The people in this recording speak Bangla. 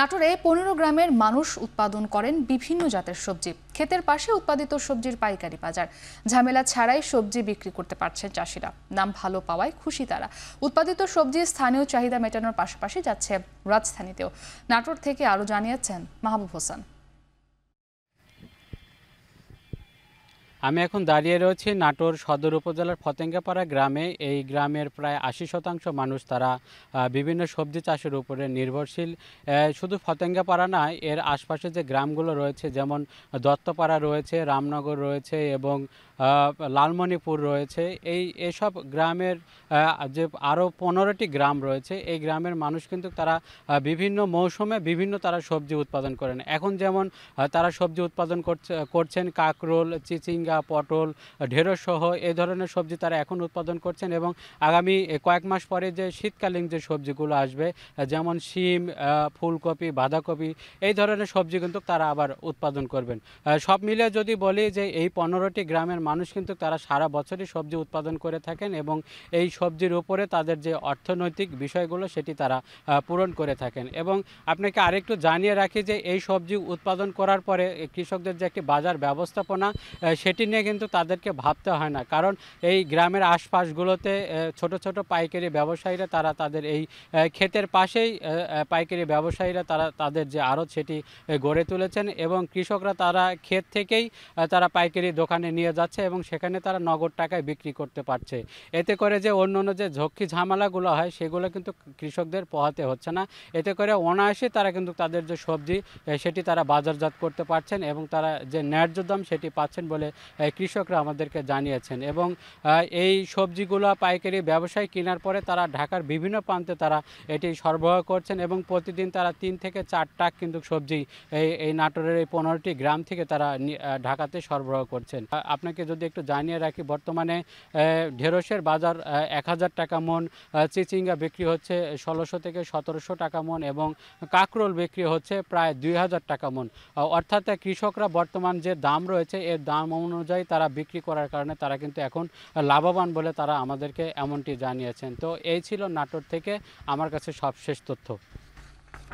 নাটোরে পনেরো গ্রামের মানুষ উৎপাদন করেন বিভিন্ন জাতের সবজি ক্ষেতের পাশে উৎপাদিত সবজির পাইকারি বাজার ঝামেলা ছাড়াই সবজি বিক্রি করতে পারছেন চাষিরা নাম ভালো পাওয়ায় খুশি তারা উৎপাদিত সবজি স্থানীয় চাহিদা মেটানোর পাশাপাশি যাচ্ছে রাজধানীতেও নাটোর থেকে আরও জানিয়েছেন মাহবুব হোসেন আমি এখন দাঁড়িয়ে রয়েছি নাটোর সদর উপজেলার ফতেঙ্গাপাড়া গ্রামে এই গ্রামের প্রায় আশি শতাংশ মানুষ তারা বিভিন্ন সবজি চাষের উপরে নির্ভরশীল শুধু ফতেঙ্গাপাড়া না এর আশপাশে যে গ্রামগুলো রয়েছে যেমন দত্তপাড়া রয়েছে রামনগর রয়েছে এবং লালমণিপুর রয়েছে এই এসব গ্রামের যে আরও পনেরোটি গ্রাম রয়েছে এই গ্রামের মানুষ কিন্তু তারা বিভিন্ন মৌসুমে বিভিন্ন তারা সবজি উৎপাদন করেন এখন যেমন তারা সবজি উৎপাদন করছে করছেন কাকরোল চিচিঙ্গা ঝিঙ্গা পটল ঢেঁড়সহ এ ধরনের সবজি তারা এখন উৎপাদন করছেন এবং আগামী কয়েক মাস পরে যে শীতকালীন যে সবজিগুলো আসবে যেমন শিম ফুলকপি বাঁধাকপি এই ধরনের সবজি কিন্তু তারা আবার উৎপাদন করবেন সব মিলে যদি বলি যে এই পনেরোটি গ্রামের মানুষ কিন্তু তারা সারা বছরই সবজি উৎপাদন করে থাকেন এবং এই সবজির উপরে তাদের যে অর্থনৈতিক বিষয়গুলো সেটি তারা পূরণ করে থাকেন এবং আপনাকে আরেকটু জানিয়ে রাখি যে এই সবজি উৎপাদন করার পরে কৃষকদের যে একটি বাজার ব্যবস্থাপনা সেটি সেটি নিয়ে কিন্তু তাদেরকে ভাবতে হয় না কারণ এই গ্রামের আশপাশগুলোতে ছোট ছোট পাইকারি ব্যবসায়ীরা তারা তাদের এই ক্ষেতের পাশেই পাইকারি ব্যবসায়ীরা তারা তাদের যে আরত সেটি গড়ে তুলেছেন এবং কৃষকরা তারা ক্ষেত থেকেই তারা পাইকারি দোকানে নিয়ে যাচ্ছে এবং সেখানে তারা নগদ টাকায় বিক্রি করতে পারছে এতে করে যে অন্য অন্য যে ঝক্কি ঝামেলাগুলো হয় সেগুলো কিন্তু কৃষকদের পোহাতে হচ্ছে না এতে করে অনায়াসে তারা কিন্তু তাদের যে সবজি সেটি তারা বাজারজাত করতে পারছেন এবং তারা যে ন্যায্য দাম সেটি পাচ্ছেন বলে কৃষকরা আমাদেরকে জানিয়েছেন এবং এই সবজিগুলো পাইকারি ব্যবসায় কেনার পরে তারা ঢাকার বিভিন্ন প্রান্তে তারা এটি সরবরাহ করছেন এবং প্রতিদিন তারা তিন থেকে চার টাক কিন্তু সবজি এই এই নাটোরের এই পনেরোটি গ্রাম থেকে তারা ঢাকাতে সরবরাহ করছেন আপনাকে যদি একটু জানিয়ে রাখি বর্তমানে ঢেরসের বাজার এক হাজার টাকা মন চিচিঙ্গা বিক্রি হচ্ছে ষোলোশো থেকে সতেরোশো টাকা মন এবং কাকরোল বিক্রি হচ্ছে প্রায় দুই হাজার টাকা মন অর্থাৎ কৃষকরা বর্তমান যে দাম রয়েছে এর দাম অনুযায়ী তারা বিক্রি করার কারণে তারা কিন্তু এখন লাভবান বলে তারা আমাদেরকে এমনটি জানিয়েছেন তো এই ছিল নাটোর থেকে আমার কাছে সবশেষ তথ্য